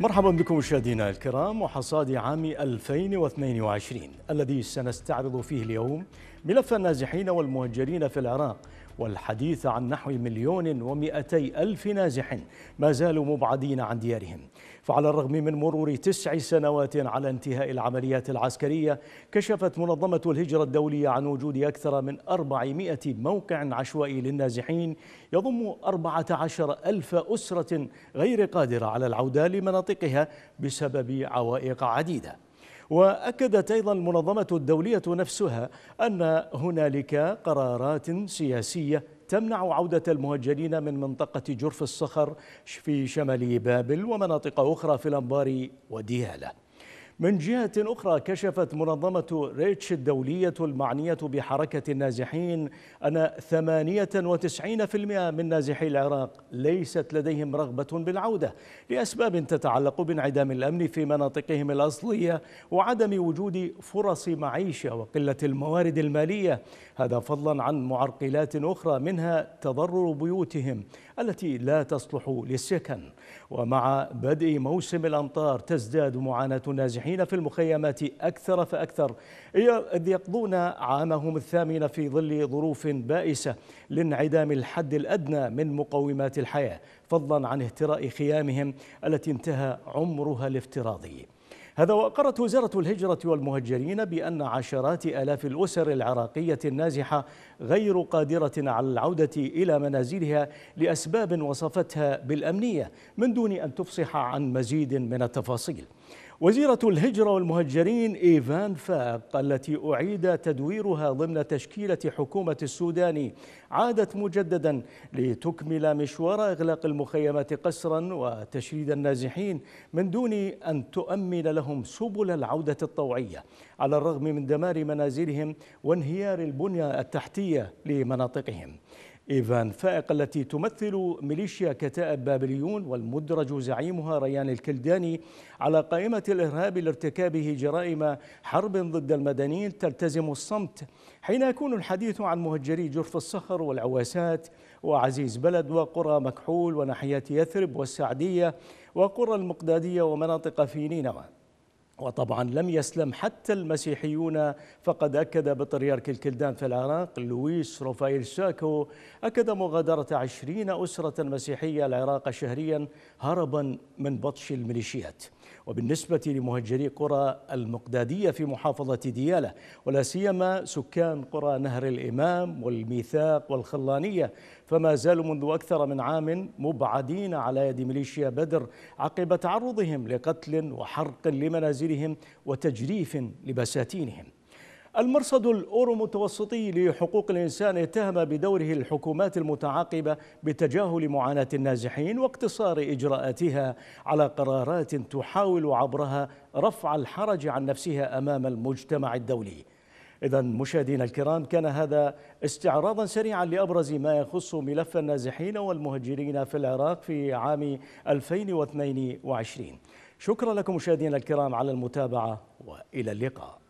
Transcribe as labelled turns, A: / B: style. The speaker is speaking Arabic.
A: مرحبا بكم مشاهدينا الكرام وحصاد عام 2022 الذي سنستعرض فيه اليوم ملف النازحين والمهجرين في العراق والحديث عن نحو مليون ومئتي ألف نازح ما زالوا مبعدين عن ديارهم فعلى الرغم من مرور تسع سنوات على انتهاء العمليات العسكرية كشفت منظمة الهجرة الدولية عن وجود أكثر من 400 موقع عشوائي للنازحين يضم عشر ألف أسرة غير قادرة على العودة لمناطقها بسبب عوائق عديدة وأكدت أيضا المنظمة الدولية نفسها أن هنالك قرارات سياسية تمنع عودة المهجرين من منطقة جرف الصخر في شمال بابل ومناطق أخرى في الأنبار وديالة من جهة أخرى كشفت منظمة ريتش الدولية المعنية بحركة النازحين أن 98% من نازحي العراق ليست لديهم رغبة بالعودة لأسباب تتعلق بانعدام الأمن في مناطقهم الأصلية وعدم وجود فرص معيشة وقلة الموارد المالية هذا فضلا عن معرقلات أخرى منها تضرر بيوتهم التي لا تصلح للسكن ومع بدء موسم الأمطار تزداد معاناة النازحين النازحين في المخيمات أكثر فأكثر إذ يقضون عامهم الثامن في ظل ظروف بائسة لانعدام الحد الأدنى من مقومات الحياة فضلا عن اهتراء خيامهم التي انتهى عمرها الافتراضي هذا وأقرت وزارة الهجرة والمهجرين بأن عشرات آلاف الأسر العراقية النازحة غير قادرة على العودة إلى منازلها لأسباب وصفتها بالأمنية من دون أن تفصح عن مزيد من التفاصيل وزيرة الهجرة والمهجرين إيفان فاق التي أعيد تدويرها ضمن تشكيلة حكومة السودان عادت مجددا لتكمل مشوار إغلاق المخيمات قسرا وتشريد النازحين من دون أن تؤمن لهم لهم سبل العودة الطوعية على الرغم من دمار منازلهم وانهيار البنية التحتية لمناطقهم إيفان فائق التي تمثل ميليشيا كتائب بابليون والمدرج زعيمها ريان الكلداني على قائمة الإرهاب لارتكابه جرائم حرب ضد المدنيين تلتزم الصمت حين يكون الحديث عن مهجري جرف الصخر والعواسات وعزيز بلد وقرى مكحول وناحية يثرب والسعدية وقرى المقدادية ومناطق في نينوى وطبعا لم يسلم حتى المسيحيون فقد أكد بطريرك الكلدان في العراق لويس روفايل شاكو أكد مغادرة عشرين أسرة مسيحية العراق شهريا هربا من بطش الميليشيات وبالنسبة لمهجري قرى المقدادية في محافظة ديالة ولا سيما سكان قرى نهر الإمام والميثاق والخلانية فما زالوا منذ أكثر من عام مبعدين على يد ميليشيا بدر عقب تعرضهم لقتل وحرق لمنازل منازلهم وتجريف لبساتينهم المرصد الأورومتوسطي لحقوق الإنسان اتهم بدوره الحكومات المتعاقبة بتجاهل معاناة النازحين واقتصار إجراءاتها على قرارات تحاول عبرها رفع الحرج عن نفسها أمام المجتمع الدولي إذا مشاهدينا الكرام كان هذا استعراضا سريعا لأبرز ما يخص ملف النازحين والمهجرين في العراق في عام 2022 شكرا لكم مشاهدينا الكرام على المتابعة وإلى اللقاء